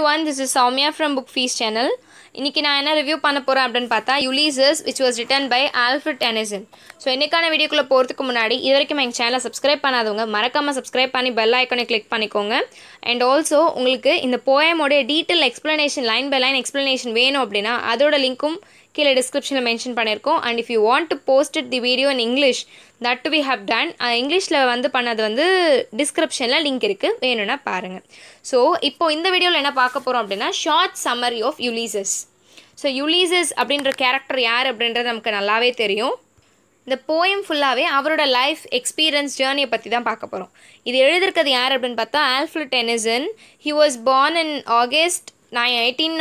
Every everyone this is Soumya from book fees channel இன்றைக்கி நான் என்ன ரிவ்யூ பண்ண போகிறேன் அப்படின்னு பார்த்தா Ulysses which was written by Alfred Tennyson so இன்றைக்கான வீடியோக்குள்ளே போகிறதுக்கு முன்னாடி இது வரைக்கும் எங்கள் சேனலை சப்ஸ்கிரைப் பண்ணாதவங்க மறக்காமல் சப்ஸ்கிரைப் பண்ணி பெல் ஐக்கனை கிளிக் பண்ணிக்கோங்க அண்ட் ஆல்சோ உங்களுக்கு இந்த போயமோடைய detail explanation line by line explanation வேணும் அப்படின்னா அதோட லிங்க்கும் கீழே டிஸ்கிரிப்ஷனில் மென்ஷன் பண்ணியிருக்கோம் and if you want to post the video in English that we have done இங்கிலீஷில் வந்து பண்ணது வந்து டிஸ்கிரிப்ஷனில் லிங்க் இருக்குது வேணும்னா பாருங்கள் ஸோ இப்போது இந்த வீடியோவில் என்ன பார்க்க போகிறோம் அப்படின்னா short summary of Ulysses so Ulysses அப்படின்ற கேரக்டர் யார் அப்படின்றது நமக்கு நல்லாவே தெரியும் இந்த போயம் ஃபுல்லாகவே அவரோட லைஃப் எக்ஸ்பீரியன்ஸ் ஜேர்னியை பற்றி தான் பார்க்க போகிறோம் இது எழுதிருக்கிறது யார் அப்படின்னு பார்த்தா ஆல்ஃபுல் Tennyson he was born in August nine eighteen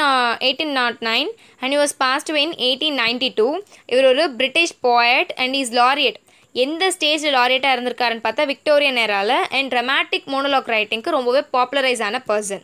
eighteen naught nine and he was passed away in eighteen ninety two இவர் ஒரு பிரிட்டிஷ் போய்ட் அண்ட் இஸ் லாரியட் எந்த ஸ்டேஜில் லாரியட்டாக இருந்திருக்காருன்னு பார்த்தா விக்டோரியன் நேரால அண்ட் ட்ரமாட்டிக் மோனோலாக் ரைட்டிங்க்கு ரொம்பவே பாப்புலரைஸ் ஆன person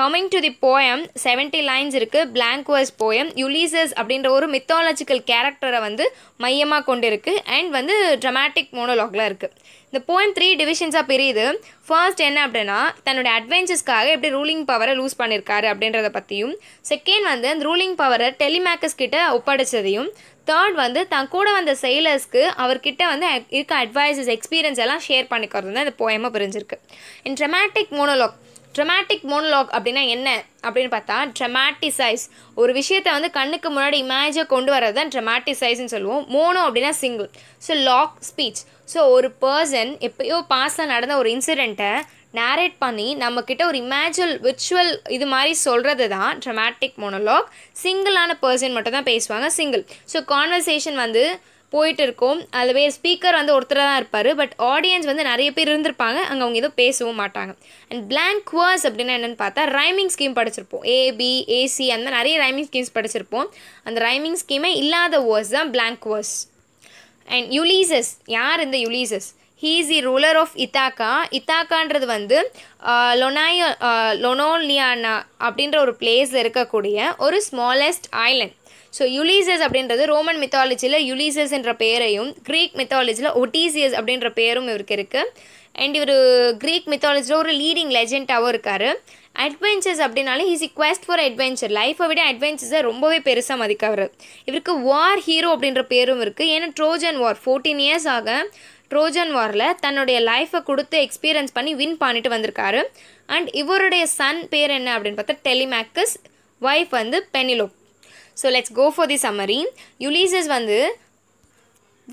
coming to the poem seventy lines இருக்குது பிளாங்க் போயம் யுலீசஸ் அப்படின்ற ஒரு மித்தாலஜிக்கல் கேரக்டரை வந்து மையமாக கொண்டு இருக்குது அண்ட் வந்து ட்ரமாட்டிக் மோனோலாக்லாம் இருக்குது இந்த போயம் த்ரீ டிவிஷன்ஸாக பிரியுது ஃபர்ஸ்ட் என்ன அப்படின்னா தன்னுடைய அட்வென்ச்சர்ஸ்க்காக எப்படி ரூலிங் பவரை லூஸ் பண்ணியிருக்காரு அப்படின்றத பற்றியும் செகண்ட் வந்து அந்த ரூலிங் பவரை டெலிமேக்கஸ் கிட்ட ஒப்படைச்சதையும் தேர்ட் வந்து தன் கூட வந்த செயலர்ஸ்க்கு அவர்கிட்ட வந்து இருக்க அட்வைசஸ் எக்ஸ்பீரியன்ஸ் எல்லாம் ஷேர் பண்ணிக்கிறது தான் இந்த போயமாக பிரிஞ்சிருக்கு in dramatic monologue dramatic monologue அப்படின்னா என்ன அப்படின்னு பார்த்தா ட்ரமாட்டிசைஸ் ஒரு விஷயத்தை வந்து கண்ணுக்கு முன்னாடி இமேஜை கொண்டு வரது தான் ட்ரமாட்டிசைஸ்னு சொல்லுவோம் மோனோ அப்படின்னா single so logue speech so ஒரு பர்சன் எப்பயோ பாஸாக நடந்த ஒரு இன்சிடெண்ட்டை நேரேட் பண்ணி நம்மக்கிட்ட ஒரு இமேஜுவல் விர்ச்சுவல் இது மாதிரி சொல்கிறது தான் ட்ரமாட்டிக் மோனோலாக் சிங்கிளான பர்சன் மட்டும் தான் பேசுவாங்க சிங்கிள் ஸோ கான்வர்சேஷன் வந்து போயிட்டு இருக்கும் அதுவே ஸ்பீக்கர் வந்து ஒருத்தராக தான் இருப்பார் பட் ஆடியன்ஸ் வந்து நிறைய பேர் இருந்திருப்பாங்க அங்கே அவங்க எதுவும் பேசவும் மாட்டாங்க அண்ட் பிளாங்க் வேர்ஸ் அப்படின்னா என்னென்னு பார்த்தா ரைமிங் ஸ்கீம் படிச்சிருப்போம் ஏபி ஏசி அந்த நிறைய ரைமிங் ஸ்கீம்ஸ் படிச்சிருப்போம் அந்த ரைமிங் ஸ்கீமே இல்லாத வேர்ஸ் தான் பிளாங்க் வேர்ஸ் அண்ட் யுலீசஸ் யார் இந்த Ulysses he's a ruler of Ithaca இத்தாக்கான்றது வந்து லொனாயோ லொனோலியானா அப்படின்ற ஒரு பிளேஸில் இருக்கக்கூடிய ஒரு ஸ்மாலஸ்ட் ஐலண்ட் ஸோ யுலீசஸ் அப்படின்றது ரோமன் மித்தாலஜியில் யுலீசஸ் பேரையும் க்ரீக் மித்தாலஜியில் ஒட்டீசியஸ் அப்படின்ற பேரும் இவருக்கு இருக்குது அண்ட் இவர் க்ரீக் மித்தாலஜியில் ஒரு லீடிங் லெஜெண்டாகவும் இருக்கார் அட்வென்ச்சர்ஸ் அப்படின்னாலே ஹீஸ் குவெஸ்ட் ஃபார் அட்வென்ச்சர் லைஃப்பை விட அட்வென்ச்சர்ஸை ரொம்பவே பெருசாக மதிக்கவர் இவருக்கு வார் ஹீரோ அப்படின்ற பேரும் இருக்குது ஏன்னா ட்ரோஜன் வார் ஃபோர்டீன் இயர்ஸ் ஆக ட்ரோஜன் வாரில் தன்னுடைய லைஃப்பை கொடுத்து எக்ஸ்பீரியன்ஸ் பண்ணி வின் பண்ணிட்டு வந்திருக்காரு அண்ட் இவருடைய சன் பேர் என்ன அப்படின்னு பார்த்தா டெலிமேக்கஸ் ஒய்ஃப் வந்து Penelope so let's go for the summary Ulysses வந்து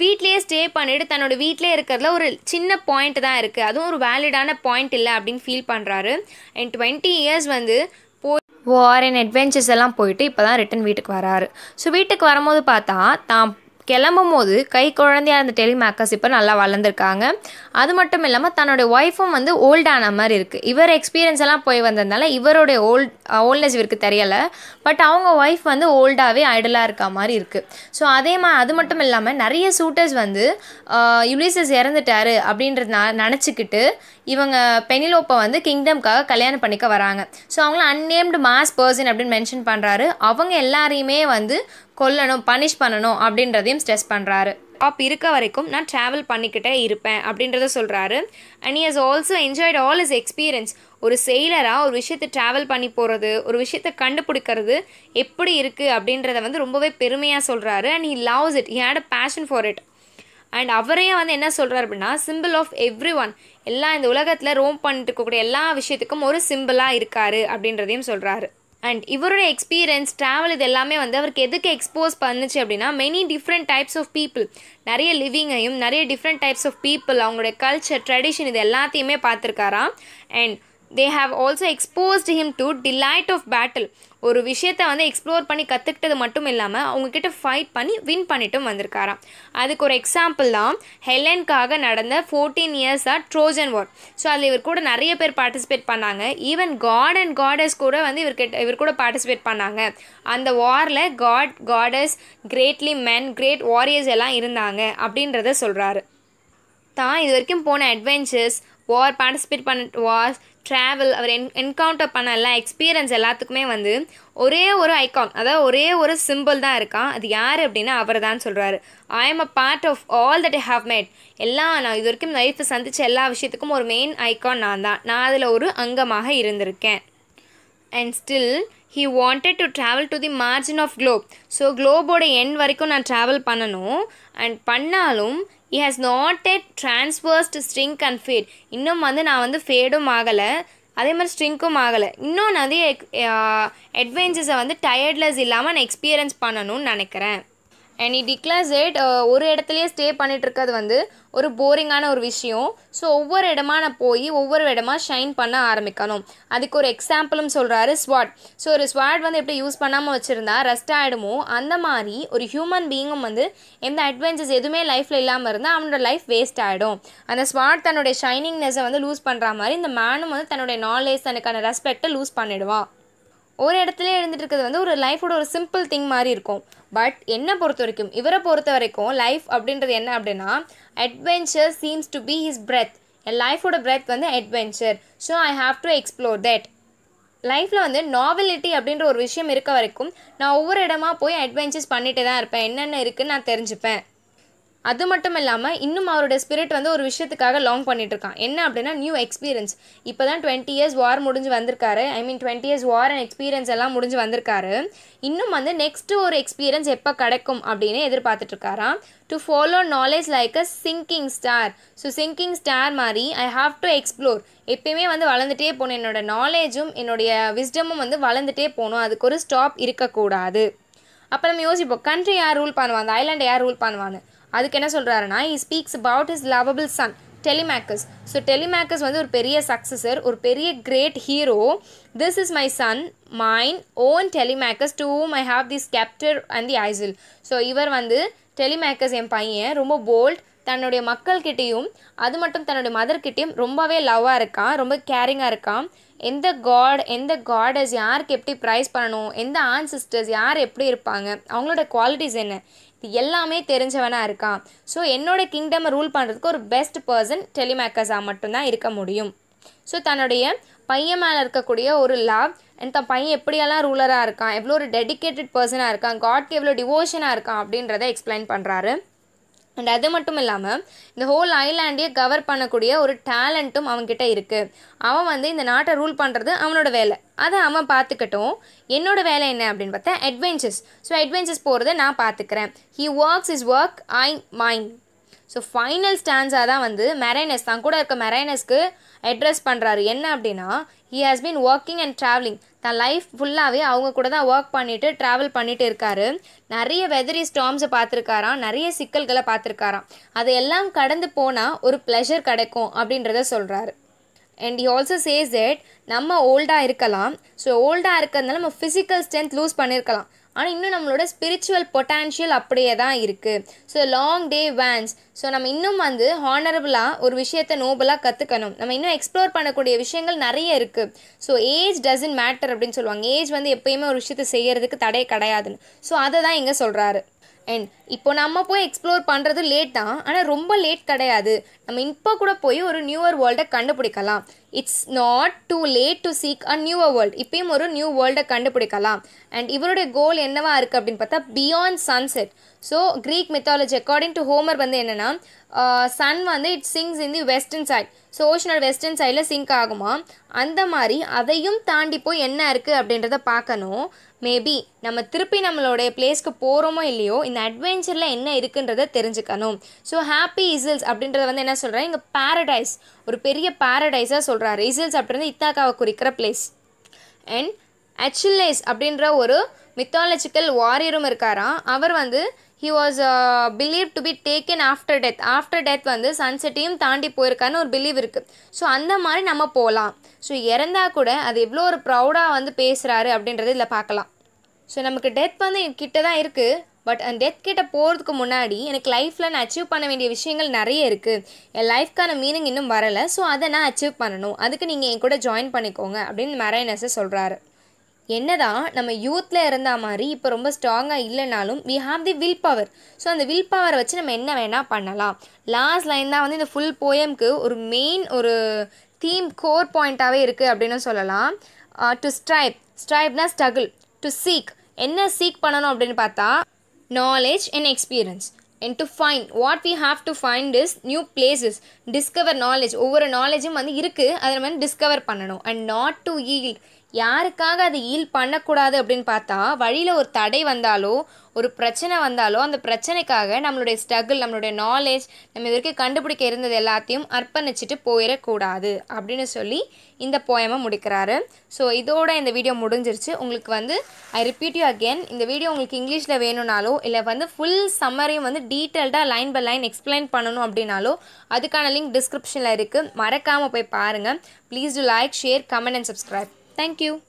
வீட்லேயே ஸ்டே பண்ணிவிட்டு தன்னோட வீட்டிலே இருக்கிறதுல ஒரு சின்ன பாயிண்ட் தான் இருக்குது அதுவும் ஒரு வேலிடான பாயிண்ட் இல்லை அப்படின்னு ஃபீல் பண்ணுறாரு அண்ட் டுவெண்ட்டி இயர்ஸ் வந்து போய் வார் அண்ட் அட்வென்ச்சர்ஸ் எல்லாம் போயிட்டு இப்போ தான் ரிட்டன் வீட்டுக்கு வராரு ஸோ வீட்டுக்கு வரும்போது பார்த்தா தான் கிளம்பும் போது கை குழந்தையாக இருந்த டெலிமேக்கர்ஸ் இப்போ நல்லா வளர்ந்துருக்காங்க அது மட்டும் இல்லாமல் தன்னுடைய ஒய்ஃபும் வந்து ஓல்டான மாதிரி இருக்குது இவர் எக்ஸ்பீரியன்ஸ் எல்லாம் போய் வந்ததுனால இவருடைய ஓல்ட் ஓல்டேஜ் இவருக்கு தெரியலை பட் அவங்க ஒய்ஃப் வந்து ஓல்டாகவே ஐடலாக இருக்கா மாதிரி இருக்குது ஸோ அதே மாதிரி அது மட்டும் இல்லாமல் நிறைய சூட்டர்ஸ் வந்து யுலிசஸ் இறந்துட்டாரு அப்படின்றத நினச்சிக்கிட்டு இவங்க பெனிலோப்பை வந்து கிங்டம்காக கல்யாணம் பண்ணிக்க வராங்க ஸோ அவங்கள அன்னேம்டு மாஸ் பர்சன் அப்படின்னு மென்ஷன் பண்ணுறாரு அவங்க எல்லாரையுமே வந்து கொல்லணும் பனிஷ் பண்ணணும் அப்படின்றதையும் ஸ்ட்ரெஸ் பண்ணுறாரு டாப் இருக்க வரைக்கும் நான் ட்ராவல் பண்ணிக்கிட்டே இருப்பேன் அப்படின்றத சொல்கிறாரு and is has also enjoyed all his experience ஒரு செயலராக ஒரு விஷயத்தை ட்ராவல் பண்ணி போகிறது ஒரு விஷயத்தை கண்டுபிடிக்கிறது எப்படி இருக்குது அப்படின்றத வந்து ரொம்பவே பெருமையாக சொல்கிறாரு and he loves it he had a passion for it and அவரே வந்து என்ன சொல்கிறார் அப்படின்னா சிம்பிள் ஆஃப் எவ்ரி ஒன் எல்லா இந்த உலகத்தில் ரோம் பண்ணிட்டு இருக்கக்கூடிய எல்லா விஷயத்துக்கும் ஒரு சிம்பிளாக இருக்கார் அப்படின்றதையும் சொல்கிறாரு அண்ட் இவருடைய எக்ஸ்பீரியன்ஸ் ட்ராவல் இது எல்லாமே வந்து அவருக்கு எதுக்கு எக்ஸ்போஸ் பண்ணுச்சு அப்படின்னா many different types of people நிறைய லிவிங்கையும் நிறைய டிஃப்ரெண்ட் டைப்ஸ் ஆஃப் பீப்புள் அவங்களுடைய கல்ச்சர் ட்ரெடிஷன் இது எல்லாத்தையுமே பார்த்துருக்காராம் and they have also exposed him to delight of battle ஒரு விஷயத்தை வந்து எக்ஸ்ப்ளோர் பண்ணி கற்றுக்கிட்டது மட்டும் இல்லாமல் அவங்கக்கிட்ட ஃபைட் பண்ணி வின் பண்ணிட்டும் வந்திருக்காராம் அதுக்கு ஒரு எக்ஸாம்பிள் தான் ஹெலன்காக நடந்த fourteen years or Trojan war so அதில் இவர் கூட நிறைய பேர் பார்ட்டிசிபேட் பண்ணாங்க ஈவன் காட் அண்ட் காடஸ் கூட வந்து இவர்கிட்ட இவர் கூட பார்ட்டிசிபேட் பண்ணாங்க அந்த வாரில் god goddess greatly men great warriors எல்லாம் இருந்தாங்க அப்படின்றத சொல்கிறாரு தான் இது வரைக்கும் போன அட்வென்ச்சர்ஸ் வார் பார்ட்டிசிபேட் பண்ண வார்ஸ் ட்ராவல் அவர் என் என்கவுண்டர் பண்ண எல்லாம் எக்ஸ்பீரியன்ஸ் எல்லாத்துக்குமே வந்து ஒரே ஒரு ஐக்கான் அதாவது ஒரே ஒரு சிம்பிள் தான் இருக்கான் அது யார் அப்படின்னா அவர் தான் சொல்கிறாரு I am a part of all that I have met எல்லா நான் இது வரைக்கும் லைஃப்பை சந்தித்த எல்லா விஷயத்துக்கும் ஒரு மெயின் ஐக்கான் நான் தான் நான் அதில் ஒரு அங்கமாக இருந்திருக்கேன் and still he wanted to travel to the margin of globe so க்ளோபோட எண் வரைக்கும் நான் ட்ராவல் பண்ணணும் அண்ட் பண்ணாலும் he has not yet traversed string and fate இன்னும் வந்து நான் வந்து ஃபேடும் ஆகலை அதே மாதிரி ஸ்ட்ரிங்க்கும் ஆகலை இன்னும் நிறைய அட்வென்ச்சர்ஸை வந்து டயர்ட்லெஸ் இல்லாமல் நான் எக்ஸ்பீரியன்ஸ் பண்ணணும்னு நினைக்கிறேன் அண்ட் இ டிக்ளேர்ஸ் இட் ஒரு இடத்துலையே ஸ்டே பண்ணிகிட்ருக்கிறது வந்து ஒரு போரிங்கான ஒரு விஷயம் ஸோ ஒவ்வொரு இடமா நான் போய் ஒவ்வொரு இடமா ஷைன் பண்ண ஆரம்பிக்கணும் அதுக்கு ஒரு எக்ஸாம்பிளும் சொல்கிறாரு ஸ்வாட் ஸோ ஒரு ஸ்வாட் வந்து எப்படி யூஸ் பண்ணாமல் வச்சுருந்தா ரெஸ்ட் ஆகிடுமோ அந்த மாதிரி ஒரு ஹியூமன் பீயிங்கும் வந்து எந்த அட்வென்ச்சர்ஸ் எதுவுமே லைஃப்பில் இல்லாமல் இருந்தால் அவனோட லைஃப் வேஸ்ட் ஆகிடும் அந்த ஸ்வாட் தன்னுடைய ஷைனிங்னஸை வந்து லூஸ் பண்ணுற மாதிரி இந்த மேனும் வந்து தன்னுடைய நாலேஜ் தனக்கான ரெஸ்பெக்டை லூஸ் பண்ணிடுவான் ஒரு இடத்துல எழுந்துட்டு இருக்கிறது வந்து ஒரு லைஃபோட ஒரு சிம்பிள் திங் மாதிரி இருக்கும் பட் என்னை பொறுத்த வரைக்கும் இவரை பொறுத்த வரைக்கும் லைஃப் அப்படின்றது என்ன அப்படின்னா adventure seems to be his breath என் லைஃபோட பிரெத் வந்து adventure so I have to explore that லைஃப்பில் வந்து நாவலிட்டி அப்படின்ற ஒரு விஷயம் இருக்க வரைக்கும் நான் ஒவ்வொரு இடமா போய் அட்வென்ச்சர்ஸ் பண்ணிகிட்டே தான் இருப்பேன் என்னென்ன இருக்குதுன்னு நான் தெரிஞ்சுப்பேன் அது மட்டும் இல்லாமல் இன்னும் அவரோட ஸ்பிரிட் வந்து ஒரு விஷயத்துக்காக லாங் இருக்கான் என்ன அப்படின்னா நியூ எக்ஸ்பீரியன்ஸ் இப்போ தான் டுவெண்ட்டி இயர்ஸ் வார் முடிஞ்சு வந்திருக்காரு I mean twenty years war and experience எல்லாம் முடிஞ்சு வந்திருக்காரு இன்னும் வந்து நெக்ஸ்ட் ஒரு எக்ஸ்பீரியன்ஸ் எப்போ கிடைக்கும் அப்படின்னு எதிர்பார்த்துட்ருக்காராம் to follow knowledge like a singing star so singing star மாதிரி ஐ ஹாவ் டு எக்ஸ்ப்ளோர் எப்பயுமே வந்து வளர்ந்துட்டே போகணும் என்னோடய நாலேஜும் என்னுடைய விஸ்டமும் வந்து வளர்ந்துட்டே போகணும் அதுக்கு ஒரு ஸ்டாப் இருக்கக்கூடாது அப்போ நம்ம யோசிப்போம் கண்ட்ரி யார் ரூல் பண்ணுவாங்க ஐலாண்டை யார் ரூல் பண்ணுவாங்க அதுக்கு என்ன சொல்கிறாருன்னா he speaks about is lovable son Telemachus so Telemachus வந்து ஒரு பெரிய சக்ஸஸர் ஒரு பெரிய great hero this is my son mine own Telemachus to my have this sceptre and the isle so இவர் வந்து டெலிமேக்கஸ் என் பையன் ரொம்ப போல்ட் தன்னுடைய மக்கள்கிட்டேயும் அது மட்டும் தன்னுடைய மதர்கிட்டையும் ரொம்பவே லவ்வாக இருக்கான் ரொம்ப கேரிங்காக இருக்கான் எந்த காட் எந்த காடஸ் யாருக்கு எப்படி ப்ரைஸ் பண்ணணும் எந்த ஆன்சிஸ்டர்ஸ் யார் எப்படி இருப்பாங்க அவங்களோட குவாலிட்டிஸ் என்ன இது எல்லாமே தெரிஞ்சவனாக இருக்கான் ஸோ என்னோட கிங்டமை ரூல் பண்ணுறதுக்கு ஒரு பெஸ்ட் பர்சன் டெலிமேக்கர்ஸாக மட்டும்தான் இருக்க முடியும் ஸோ தன்னுடைய பையன் மேலே இருக்கக்கூடிய ஒரு லவ் அண்ட் தன் பையன் எப்படியெல்லாம் ரூலராக இருக்கான் எவ்வளோ ஒரு டெடிக்கேட்டட் பர்சனாக இருக்கான் காட்க்கு எவ்வளோ டிவோஷனாக இருக்கான் அப்படின்றத எக்ஸ்பிளைன் பண்ணுறாரு அண்ட் அது மட்டும் இல்லாமல் இந்த ஹோல் ஐலாண்டையே கவர் பண்ணக்கூடிய ஒரு டேலண்ட்டும் அவன்கிட்ட இருக்குது அவன் வந்து இந்த நாட்டை ரூல் பண்ணுறது அவனோட வேலை அதை அவன் பார்த்துக்கட்டும் என்னோட வேலை என்ன அப்படின்னு பார்த்தா அட்வென்ச்சர்ஸ் ஸோ அட்வென்ச்சர்ஸ் போகிறத நான் பார்த்துக்கிறேன் he works is work I mind so final ஸ்டான்ஸாக தான் வந்து மெரைனஸ் தான் கூட இருக்க மெரைனஸ்க்கு அட்ரஸ் பண்ணுறாரு என்ன அப்படின்னா he has been working and travelling தான் லைஃப் ஃபுல்லாகவே அவங்க கூட தான் ஒர்க் பண்ணிவிட்டு ட்ராவல் பண்ணிகிட்டு இருக்காரு நிறைய வெதரி ஸ்டாம்ஸை பார்த்துருக்காராம் நிறைய சிக்கல்களை பார்த்துருக்காராம் எல்லாம் கடந்து போனால் ஒரு ப்ளஷர் கிடைக்கும் அப்படின்றத சொல்கிறாரு and he also says that நம்ம ஓல்டாக இருக்கலாம் ஸோ ஓல்டாக இருக்கிறதுனால நம்ம ஃபிசிக்கல் ஸ்ட்ரென்த் லூஸ் பண்ணியிருக்கலாம் ஆனால் இன்னும் நம்மளோட ஸ்பிரிச்சுவல் பொட்டான்ஷியல் அப்படியே தான் இருக்குது so long day wanes so நம்ம இன்னும் வந்து ஹானரபுளாக ஒரு விஷயத்த நோபலாக கற்றுக்கணும் நம்ம இன்னும் எக்ஸ்ப்ளோர் பண்ணக்கூடிய விஷயங்கள் நிறைய இருக்குது ஸோ ஏஜ் டசன்ட் மேட்டர் அப்படின்னு சொல்லுவாங்க ஏஜ் வந்து எப்பயுமே ஒரு விஷயத்தை செய்கிறதுக்கு தடை கிடையாதுன்னு ஸோ அதை தான் இங்கே சொல்கிறாரு அண்ட் இப்போ நம்ம போய் எக்ஸ்ப்ளோர் பண்ணுறது லேட் தான் ஆனால் ரொம்ப லேட் கிடையாது நம்ம இப்போ கூட போய் ஒரு நியூவர் வேர்ல்டை கண்டுபிடிக்கலாம் it's not too late to seek a new world இப்பயும் ஒரு நியூ வேர்ல்டை கண்டுபிடிக்கலாம் அண்ட் இவருடைய கோல் என்னவா இருக்குது அப்படின்னு பார்த்தா beyond sunset so Greek mythology according to Homer வந்து என்னென்னா சன் uh, வந்து it sinks in the western side so ஓஷனோட வெஸ்டர்ன் சைடில் சிங்க் ஆகுமா அந்த மாதிரி அதையும் தாண்டி போய் என்ன இருக்குது அப்படின்றத பார்க்கணும் மேபி நம்ம திருப்பி நம்மளுடைய பிளேஸ்க்கு போகிறோமோ இல்லையோ இந்த அட்வென்ச்சரில் என்ன இருக்குன்றத தெரிஞ்சுக்கணும் ஸோ ஹாப்பி இசில்ஸ் அப்படின்றத வந்து என்ன சொல்கிறேன் இங்கே பேரடைஸ் ஒரு பெரிய பேரடைஸாக சொல்கிறேன் சொல்கிறார் ரீசல்ஸ் அப்படின்றது இத்தாக்காவை குறிக்கிற பிளேஸ் அண்ட் அச்சில்லேஸ் அப்படின்ற ஒரு மித்தாலஜிக்கல் வாரியரும் இருக்காராம் அவர் வந்து he was believe to be taken after death after death வந்து சன்செட்டையும் தாண்டி போயிருக்கான்னு ஒரு பிலீவ் இருக்குது ஸோ அந்த மாதிரி நம்ம போகலாம் ஸோ இறந்தா கூட அது எவ்வளோ ஒரு ப்ரௌடாக வந்து பேசுகிறாரு அப்படின்றது இதில் பார்க்கலாம் ஸோ நமக்கு டெத் வந்து கிட்ட தான் இருக்குது பட் அந்த டெத் கிட்ட போகிறதுக்கு முன்னாடி எனக்கு லைஃப்பில் நான் அச்சீவ் பண்ண வேண்டிய விஷயங்கள் நிறைய இருக்குது என் லைஃப்க்கான மீனிங் இன்னும் வரலை ஸோ அதை நான் அச்சீவ் பண்ணணும் அதுக்கு நீங்கள் என் கூட ஜாயின் பண்ணிக்கோங்க அப்படின்னு மெரைனஸை சொல்கிறாரு என்ன தான் நம்ம யூத்தில் இருந்த மாதிரி இப்போ ரொம்ப ஸ்ட்ராங்காக இல்லைனாலும் we have the will power so அந்த வில் பவரை வச்சு நம்ம என்ன வேணால் பண்ணலாம் லாஸ்ட் லைன் தான் வந்து இந்த ஃபுல் போயம்க்கு ஒரு மெயின் ஒரு தீம் கோர் பாயிண்ட்டாகவே இருக்குது அப்படின்னு சொல்லலாம் டு ஸ்ட்ரைப் ஸ்ட்ரைப்னா ஸ்ட்ரகிள் டு சீக் என்ன சீக் பண்ணணும் அப்படின்னு பார்த்தா knowledge and experience and to find what we have to find is new places discover knowledge ஒவ்வொரு நாலேஜும் வந்து இருக்குது அதில் வந்து டிஸ்கவர் பண்ணணும் and not to yield யாருக்காக அதை ஈல் பண்ணக்கூடாது அப்படின்னு பார்த்தா வழியில் ஒரு தடை வந்தாலோ ஒரு பிரச்சனை வந்தாலோ அந்த பிரச்சனைக்காக நம்மளுடைய ஸ்ட்ரகிள் நம்மளுடைய நாலேஜ் நம்ம இது வரைக்கும் கண்டுபிடிக்க இருந்தது எல்லாத்தையும் அர்ப்பணிச்சுட்டு போயிடக்கூடாது அப்படின்னு சொல்லி இந்த போயமை முடிக்கிறாரு ஸோ இதோட இந்த வீடியோ முடிஞ்சிருச்சு உங்களுக்கு வந்து ஐ ரிப்பீட் யூ அகேன் இந்த வீடியோ உங்களுக்கு இங்கிலீஷில் வேணும்னாலோ இல்லை வந்து ஃபுல் சம்மரையும் வந்து டீட்டெயில்டாக லைன் பை லைன் எக்ஸ்பிளைன் பண்ணணும் அப்படின்னாலோ அதுக்கான லிங்க் டிஸ்கிரிப்ஷனில் இருக்குது மறக்காமல் போய் பாருங்கள் please to like share comment and subscribe Thank you.